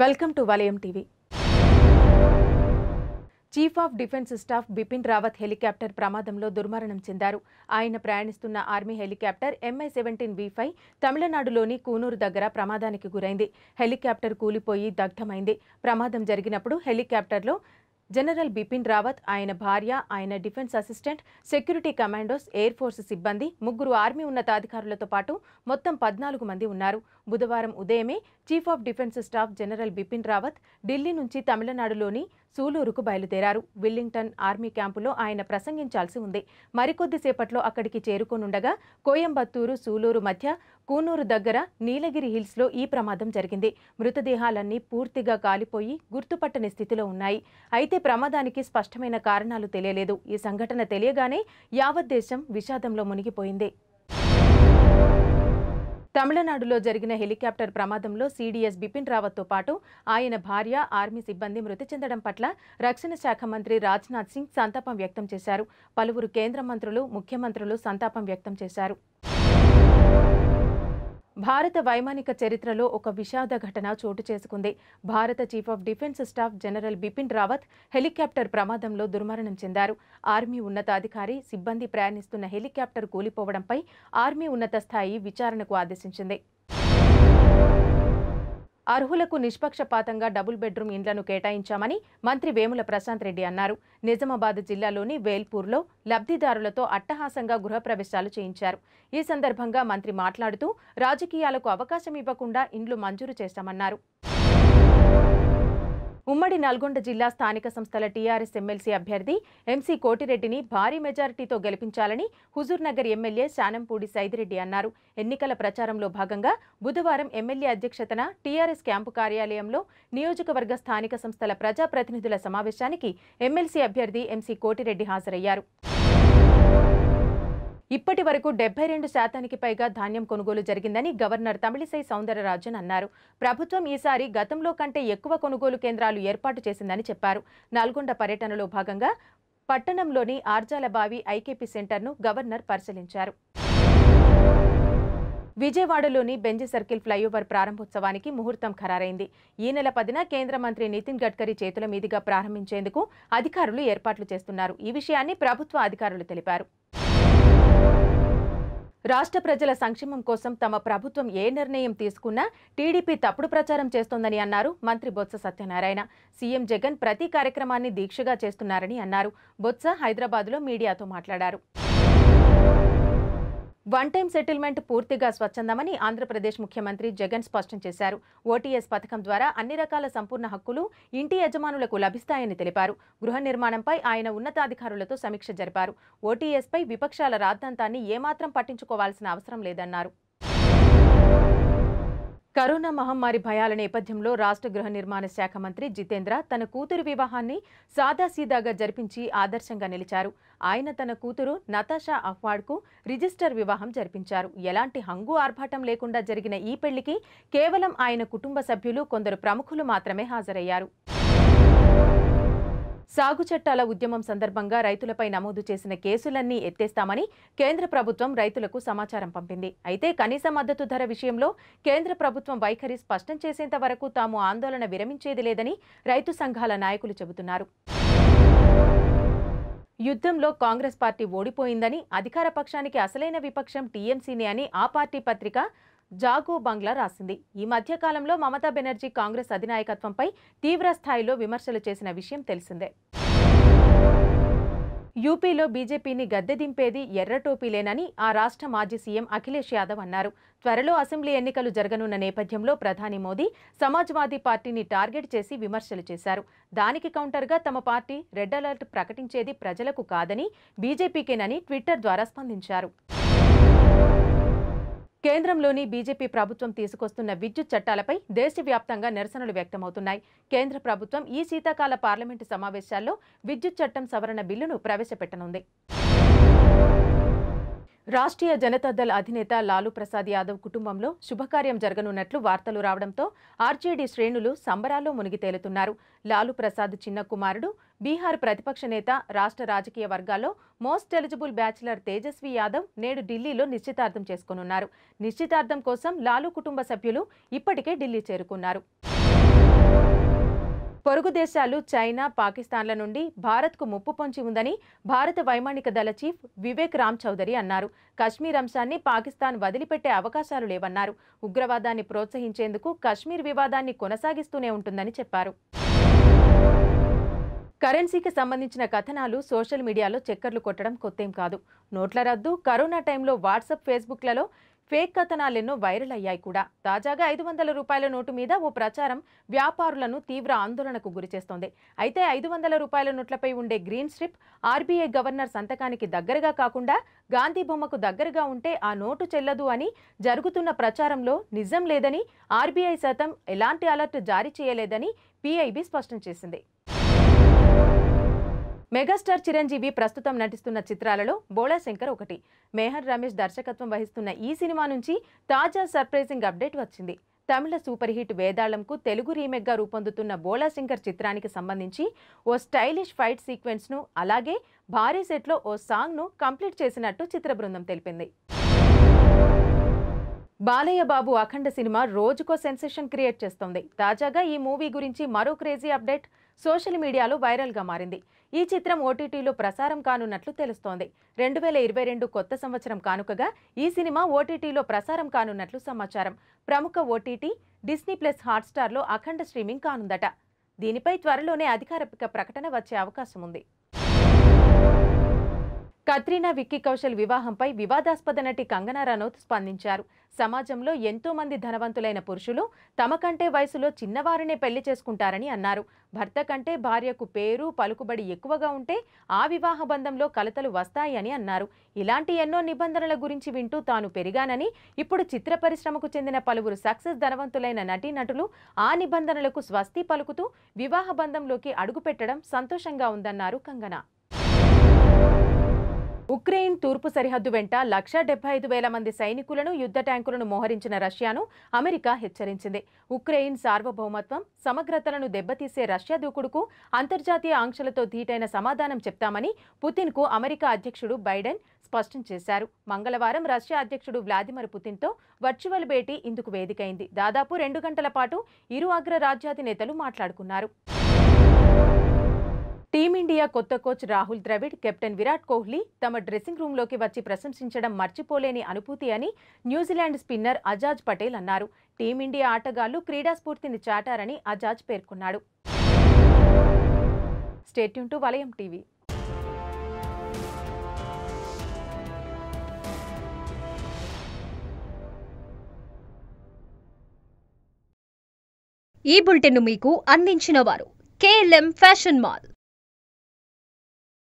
welcome to Valayam TV chief of defence staff Bipin Rawat helicopter ప్రమాదంలో దుర్మరణం చెందారు ఆయన ప్రయాణిస్తున్న army helicopter MI seventeen V five తమిళనాడులోని కూనూరు దగ్గర ప్రమాదానికి గురైంది హెలికాప్టర్ కూలిపోయి దగ్ధమైంది ప్రమాదం జరిగినప్పుడు హెలికాప్టర్లో జనరల్ బిపిన్ రావత్ ఆయన భార్య ఆయన defence assistant security commandos air force సిబ్బంది ముగ్గురు ఆర్మీ ఉన్నతాధికారులతో పాటు మొత్తం పద్నాలుగు మంది ఉన్నారు బుధవారం ఉదయమే chief of defence staff general Bipin Rawat Delhi నుంచి తమిళనాడులోని సూలూరుకు బయలుదేరారు విల్లింగ్టన్ ఆర్మీ క్యాంపులో ఆయన ప్రసంగించాల్సి ఉంది మరికొద్దిసేపట్లో అక్కడికి చేరుకోనుండగా కోయంబత్తూరు సూలూరు మధ్య కూనూరు దగ్గర నీలగిరి హిల్స్లో ఈ ప్రమాదం జరిగింది మృతదేహాలన్నీ పూర్తిగా కాలిపోయి గుర్తుపట్టని స్థితిలో ఉన్నాయి అయితే ప్రమాదానికి స్పష్టమైన కారణాలు తెలియలేదు ఈ సంఘటన తెలియగానే యావత్ దేశం విషాదంలో మునిగిపోయింది తమిళనాడులో జరిగిన హెలికాప్టర్ ప్రమాదంలో సీడీఎస్ బిపిన్ రావత్తో పాటు ఆయన భార్య ఆర్మీ సిబ్బంది మృతి చెందడం పట్ల రక్షణ శాఖ మంత్రి రాజ్నాథ్ సింగ్ సంతాపం వ్యక్తం చేశారు పలువురు కేంద్ర మంత్రులు ముఖ్యమంత్రులు సంతాపం వ్యక్తం చేశారు భారత వైమానిక చరిత్రలో ఒక విషాద ఘటన చోటు చేసుకుంది భారత chief of defence staff general Bipin Rawat helicopter ప్రమాదంలో దుర్మరణం చెందారు ఆర్మీ ఉన్నతాధికారి సిబ్బంది ప్రయాణిస్తున్న హెలికాప్టర్ కూలిపోవడంపై ఆర్మీ ఉన్నత స్థాయి విచారణకు ఆదేశించింది అర్హులకు నిష్పక్షపాతంగా డబుల్ బెడ్రూమ్ ఇండ్లను కేటాయించామని మంత్రి వేముల ప్రశాంత్ రెడ్డి అన్నారు నిజామాబాద్ జిల్లాలోని వేల్పూర్లో లబ్ధిదారులతో అట్టహాసంగా గృహప్రవేశాలు చేయించారు ఈ సందర్భంగా మంత్రి మాట్లాడుతూ రాజకీయాలకు అవకాశం ఇవ్వకుండా ఇండ్లు మంజూరు చేశామన్నారు ఉమ్మడి నల్గొండ జిల్లా స్థానిక సంస్థల టీఆర్ఎస్ ఎమ్మెల్సీ అభ్యర్థి ఎంసీ కోటిరెడ్డిని భారీ మెజారిటీతో గెలిపించాలని హుజూర్నగర్ ఎమ్మెల్యే శానంపూడి సైదిరెడ్డి అన్నారు ఎన్నికల ప్రచారంలో భాగంగా బుధవారం ఎమ్మెల్యే అధ్యక్షతన టీఆర్ఎస్ క్యాంపు కార్యాలయంలో నియోజకవర్గ స్థానిక సంస్థల ప్రజాప్రతినిధుల సమావేశానికి ఎమ్మెల్సీ అభ్యర్థి ఎంసీ కోటిరెడ్డి హాజరయ్యారు ఇప్పటి వరకు డెబ్బై రెండు శాతానికి పైగా ధాన్యం కొనుగోలు జరిగిందని గవర్నర్ తమిళిసై సౌందరరాజన్ అన్నారు ప్రభుత్వం ఈసారి గతంలో కంటే ఎక్కువ కొనుగోలు కేంద్రాలు ఏర్పాటు చేసిందని చెప్పారు నల్గొండ పర్యటనలో భాగంగా పట్టణంలోని ఆర్జాల బావి ఐకేపీ సెంటర్ను గవర్నర్ పరిశీలించారు విజయవాడలోని బెంజి సర్కిల్ ఫ్లైఓవర్ ప్రారంభోత్సవానికి ముహూర్తం ఖరారైంది ఈ నెల పదిన కేంద్ర మంత్రి నితిన్ గడ్కరీ చేతుల మీదుగా ప్రారంభించేందుకు అధికారులు ఏర్పాట్లు చేస్తున్నారు ఈ విషయాన్ని ప్రభుత్వ అధికారులు తెలిపారు రాష్ట్ర ప్రజల సంక్షేమం కోసం తమ ప్రభుత్వం ఏ నిర్ణయం తీసుకున్నా టీడీపీ తప్పుడు ప్రచారం చేస్తోందని అన్నారు మంత్రి బొత్స సత్యనారాయణ సీఎం జగన్ ప్రతి కార్యక్రమాన్ని దీక్షగా చేస్తున్నారని అన్నారు బొత్స హైదరాబాద్లో మీడియాతో మాట్లాడారు వన్ టైం సెటిల్మెంట్ పూర్తిగా స్వచ్ఛందమని ఆంధ్రప్రదేశ్ ముఖ్యమంత్రి జగన్ స్పష్టం చేశారు ఓటీఎస్ పథకం ద్వారా అన్ని రకాల సంపూర్ణ హక్కులు ఇంటి యజమానులకు లభిస్తాయని తెలిపారు గృహ నిర్మాణంపై ఆయన ఉన్నతాధికారులతో సమీక్ష జరిపారు ఓటీఎస్పై విపక్షాల రాద్ధాంతాన్ని ఏమాత్రం పట్టించుకోవాల్సిన అవసరం లేదన్నారు కరోనా మహమ్మారి భయాల నేపథ్యంలో రాష్ట్ర గృహ నిర్మాణ శాఖ మంత్రి జితేంద్ర తన కూతురు వివాహాన్ని సాదాసీదాగా జరిపించి ఆదర్శంగా నిలిచారు ఆయన తన కూతురు నతాషా అఫ్వాడ్కు రిజిస్టర్ వివాహం జరిపించారు ఎలాంటి హంగు ఆర్భాటం లేకుండా జరిగిన ఈ పెళ్లికి కేవలం ఆయన కుటుంబ సభ్యులు కొందరు ప్రముఖులు మాత్రమే హాజరయ్యారు సాగు చట్టాల ఉద్యమం సందర్భంగా రైతులపై నమోదు చేసిన కేసులన్నీ ఎత్తేస్తామని కేంద్ర ప్రభుత్వం రైతులకు సమాచారం పంపింది అయితే కనీస మద్దతు ధర విషయంలో కేంద్ర ప్రభుత్వం వైఖరి స్పష్టం చేసేంత వరకు తాము ఆందోళన విరమించేది లేదని రైతు సంఘాల నాయకులు చెబుతున్నారు యుద్ధంలో కాంగ్రెస్ పార్టీ ఓడిపోయిందని అధికార పక్షానికి అసలైన విపక్షం టీఎంసీనే అని ఆ పార్టీ పత్రిక జాగో బంగ్లా రాసింది ఈ మధ్యకాలంలో మమతా బెనర్జీ కాంగ్రెస్ అధినాయకత్వంపై తీవ్ర స్థాయిలో విమర్శలు చేసిన విషయం తెలిసిందే యూపీలో బీజేపీని గద్దెదింపేది ఎర్రటోపీలేనని ఆ రాష్ట్ర మాజీ సీఎం అఖిలేష్ యాదవ్ అన్నారు త్వరలో అసెంబ్లీ ఎన్నికలు జరగనున్న నేపథ్యంలో ప్రధాని మోదీ సమాజ్వాదీ పార్టీని టార్గెట్ చేసి విమర్శలు చేశారు దానికి కౌంటర్గా తమ పార్టీ రెడ్ అలర్ట్ ప్రకటించేది ప్రజలకు కాదని బీజేపీకేనని ట్విట్టర్ ద్వారా స్పందించారు కేంద్రంలోని బీజేపీ ప్రభుత్వం తీసుకొస్తున్న విద్యుత్ చట్టాలపై దేశవ్యాప్తంగా నిరసనలు వ్యక్తమవుతున్నాయి కేంద్ర ప్రభుత్వం ఈ శీతాకాల పార్లమెంటు సమావేశాల్లో విద్యుత్ చట్టం సవరణ బిల్లును ప్రవేశపెట్టనుంది రాష్ట్రీయ జనతాదళ్ అధినేత లాలూ ప్రసాద్ యాదవ్ కుటుంబంలో శుభకార్యం జరగనున్నట్లు వార్తలు రావడంతో ఆర్జేడీ శ్రేణులు సంబరాల్లో మునిగి తేలుతున్నారు లాలూ ప్రసాద్ చిన్న కుమారుడు బీహార్ ప్రతిపక్ష నేత రాష్ట్ర రాజకీయ వర్గాల్లో most eligible bachelor Tejashwi Yadav నేడు ఢిల్లీలో నిశ్చితార్థం చేసుకోనున్నారు నిశ్చితార్థం కోసం లాలూ కుటుంబ సభ్యులు ఇప్పటికే ఢిల్లీ చేరుకున్నారు పొరుగు దేశాలు చైనా పాకిస్తాన్ల నుండి భారత్కు ముప్పు పొంచి ఉందని భారత వైమానిక దళ చీఫ్ వివేక్ రామ్ చౌదరి అన్నారు కశ్మీర్ అంశాన్ని పాకిస్తాన్ వదిలిపెట్టే అవకాశాలు లేవన్నారు ఉగ్రవాదాన్ని ప్రోత్సహించేందుకు కశ్మీర్ వివాదాన్ని కొనసాగిస్తూనే ఉంటుందని చెప్పారు కరెన్సీకి సంబంధించిన కథనాలు సోషల్ మీడియాలో చక్కర్లు కొట్టడం కొత్తేం కాదు నోట్ల రద్దు కరోనా టైంలో వాట్సాప్ ఫేస్బుక్లలో ఫేక్ కథనాలెన్నో వైరల్ అయ్యాయి కూడా తాజాగా ఐదు వందల రూపాయల నోటు మీద ఓ ప్రచారం వ్యాపారులను తీవ్ర ఆందోళనకు గురిచేస్తోంది అయితే ఐదు వందల రూపాయల నోట్లపై ఉండే గ్రీన్ స్ట్రిప్ ఆర్బీఐ గవర్నర్ సంతకానికి దగ్గరగా కాకుండా గాంధీ బొమ్మకు దగ్గరగా ఉంటే ఆ నోటు చెల్లదు అని జరుగుతున్న ప్రచారంలో నిజం లేదని ఆర్బీఐ శాతం ఎలాంటి అలర్ట్ జారీ చేయలేదని పీఐబీ స్పష్టం చేసింది మెగాస్టార్ చిరంజీవి ప్రస్తుతం నటిస్తున్న చిత్రాలలో బోళాశంకర్ ఒకటి మేహర్ రమేష్ దర్శకత్వం వహిస్తున్న ఈ సినిమా నుంచి తాజా సర్ప్రైజింగ్ అప్డేట్ వచ్చింది తమిళ సూపర్ హిట్ వేదాళంకు తెలుగు రీమేక్గా రూపొందుతున్న బోళాశంకర్ చిత్రానికి సంబంధించి ఓ స్టైలిష్ ఫైట్ సీక్వెన్స్ను అలాగే భారీ సెట్లో ఓ సాంగ్ను కంప్లీట్ చేసినట్టు చిత్ర బృందం తెలిపింది బాలయ్య బాబు అఖండ సినిమా రోజుకో సెన్సేషన్ క్రియేట్ చేస్తోంది తాజాగా ఈ మూవీ గురించి మరో క్రేజీ అప్డేట్ సోషల్ మీడియాలో వైరల్గా మారింది ఈ చిత్రం ఓటీటీలో ప్రసారం కానున్నట్లు తెలుస్తోంది రెండు వేల ఇరవై రెండు కొత్త సంవత్సరం కానుకగా ఈ సినిమా ఓటీటీలో ప్రసారం కానున్నట్లు సమాచారం ప్రముఖ ఓటీటీ డిస్నీ ప్లస్ హాట్స్టార్లో అఖండ స్ట్రీమింగ్ కానుందట దీనిపై త్వరలోనే అధికారిక ప్రకటన వచ్చే అవకాశం ఉంది కత్రీనా విక్కీ కౌశల్ వివాహంపై వివాదాస్పద నటి కంగనా రనౌత్ స్పందించారు సమాజంలో ఎంతో మంది ధనవంతులైన పురుషులు తమ కంటే వయసులో చిన్నవారినే పెళ్లి చేసుకుంటారని అన్నారు భర్త కంటే భార్యకు పేరు పలుకుబడి ఎక్కువగా ఉంటే ఆ వివాహ బంధంలో కలతలు వస్తాయని అన్నారు ఇలాంటి ఎన్నో నిబంధనల గురించి వింటూ తాను పెరిగానని ఇప్పుడు చిత్ర పరిశ్రమకు చెందిన పలువురు సక్సెస్ ధనవంతులైన నటీనటులు ఆ నిబంధనలకు స్వస్తి పలుకుతూ వివాహ బంధంలోకి అడుగుపెట్టడం సంతోషంగా ఉందన్నారు కంగనా ఉక్రెయిన్ తూర్పు సరిహద్దు వెంట లక్ష డెబ్బై ఐదు వేల మంది సైనికులను యుద్ధ ట్యాంకులను మోహరించిన రష్యాను అమెరికా హెచ్చరించింది ఉక్రెయిన్ సార్వభౌమత్వం సమగ్రతలను దెబ్బతీసే రష్యా దూకుడుకు అంతర్జాతీయ ఆంక్షలతో ధీటైన సమాధానం చెప్తామని పుతిన్కు అమెరికా అధ్యక్షుడు బైడెన్ స్పష్టం చేశారు మంగళవారం రష్యా అధ్యక్షుడు వ్లాదిమిర్ పుతిన్తో వర్చువల్ భేటీ ఇందుకు వేదికైంది దాదాపు రెండు గంటల పాటు ఇరు అగ్ర రాజ్యాధి నేతలు మాట్లాడుకున్నారు టీమిండియా కొత్త కోచ్ రాహుల్ ద్రవిడ్ కెప్టెన్ విరాట్ కోహ్లీ తమ డ్రెస్సింగ్ రూంలోకి వచ్చి ప్రశంసించడం మర్చిపోలేని అనుభూతి అని న్యూజిలాండ్ స్పిన్నర్ అజాజ్ పటేల్ అన్నారు టీమిండియా ఆటగాళ్లు క్రీడా స్ఫూర్తిని చాటారని అజాజ్ పేర్కొన్నాడు టు వలయం టీవీ ఈ బులెటిన్ మీకు అందించిన వారు కేఎల్ఎం ఫ్యాషన్ మాల్